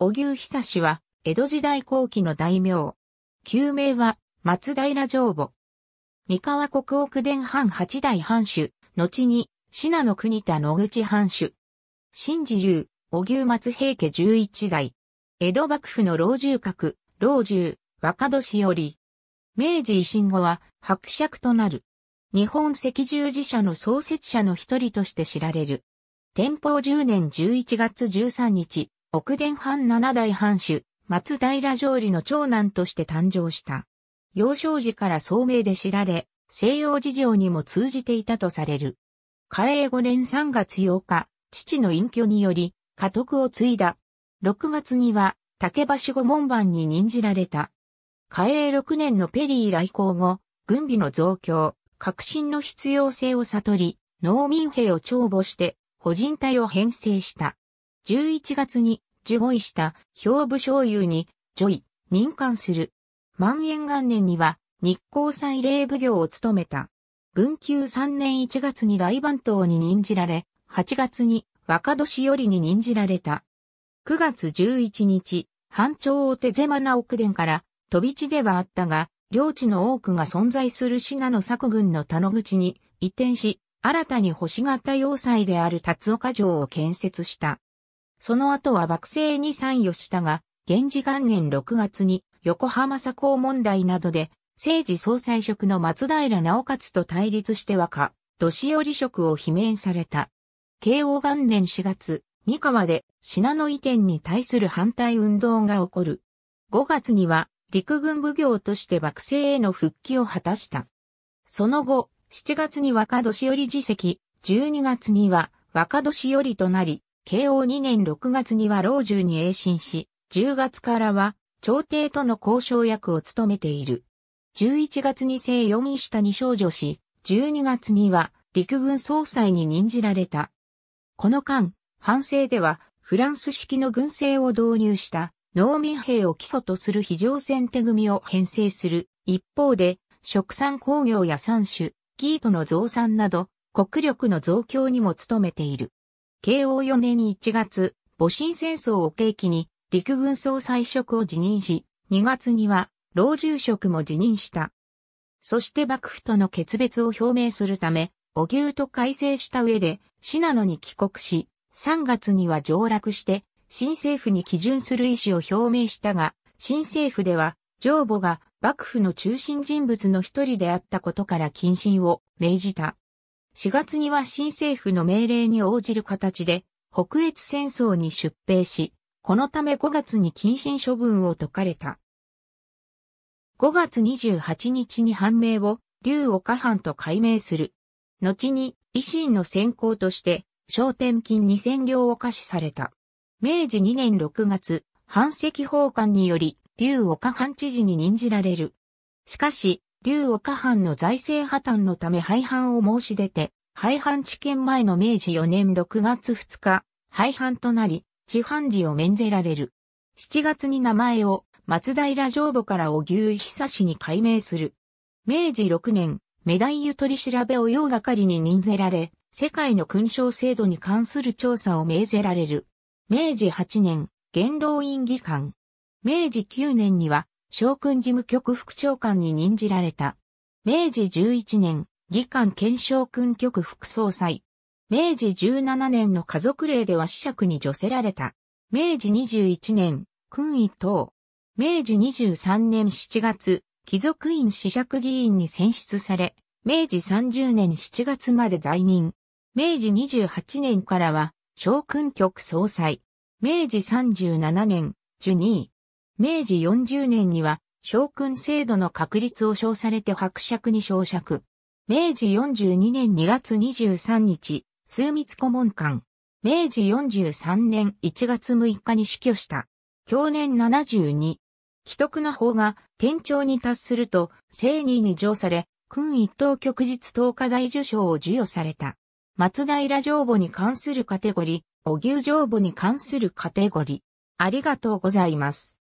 小牛久氏は、江戸時代後期の大名。旧名は、松平城母。三河国奥伝藩八代藩主、後に、信濃国田野口藩主。新自由、小牛松平家十一代。江戸幕府の老中閣、老中、若年より。明治維新後は、伯爵となる。日本赤十字社の創設者の一人として知られる。天保十年十一月十三日、奥伝藩七代藩主、松平上里の長男として誕生した。幼少時から聡明で知られ、西洋事情にも通じていたとされる。嘉永五年3月8日、父の隠居により、家督を継いだ。6月には、竹橋御門番に任じられた。嘉永六年のペリー来航後、軍備の増強、革新の必要性を悟り、農民兵を帳簿して、保人隊を編成した。11月に受護医した兵部将優に、ョイ任官する。万延元年には日光祭礼奉行を務めた。文久3年1月に大番頭に任じられ、8月に若年寄りに任じられた。9月11日、藩長を手狭な奥殿から飛び地ではあったが、領地の多くが存在する信濃作軍の田の口に移転し、新たに星型要塞である達岡城を建設した。その後は幕政に参与したが、源氏元年6月に横浜佐高問題などで、政治総裁職の松平直勝と対立して和歌、年寄り職を罷免された。慶応元年4月、三河で品の移転に対する反対運動が起こる。5月には陸軍奉行として幕政への復帰を果たした。その後、7月に若年寄り自席、12月には若年寄りとなり、慶応2年6月には老中に栄進し、10月からは朝廷との交渉役を務めている。11月に正四位下に少女し、12月には陸軍総裁に任じられた。この間、反省ではフランス式の軍政を導入した農民兵を基礎とする非常戦手組を編成する。一方で、食産工業や産種、ギートの増産など、国力の増強にも努めている。慶応4年1月、戊辰戦争を契機に陸軍総裁職を辞任し、2月には老中職も辞任した。そして幕府との決別を表明するため、お牛と改正した上で、信濃に帰国し、3月には上落して、新政府に基準する意思を表明したが、新政府では、上母が幕府の中心人物の一人であったことから謹慎を命じた。4月には新政府の命令に応じる形で、北越戦争に出兵し、このため5月に謹慎処分を解かれた。5月28日に判明を、劉岡藩と改名する。後に、維新の先行として、商店金2000両を可しされた。明治2年6月、藩赤奉還により、劉岡藩知事に任じられる。しかし、劉岡藩の財政破綻のため廃藩を申し出て、廃藩置県前の明治4年6月2日、廃藩となり、地藩寺を免ぜられる。7月に名前を松平上母から小牛久氏に改名する。明治6年、目ダゆ取り調べを用係に任ぜられ、世界の勲章制度に関する調査を命ぜられる。明治8年、元老院議官。明治9年には、将軍事務局副長官に任じられた。明治11年、議官兼将軍局副総裁。明治17年の家族令では子爵に除せられた。明治21年、君位等。明治23年7月、貴族院子爵議員に選出され、明治30年7月まで在任。明治28年からは、将軍局総裁。明治37年、受任。明治40年には将軍制度の確立を称されて伯爵に昇爵。明治42年2月23日、枢密顧問官。明治43年1月6日に死去した。去年72。既得の法が天朝に達すると、正義に上され、君一等局日東日大受賞を授与された。松平上母に関するカテゴリー、お牛上母に関するカテゴリー。ありがとうございます。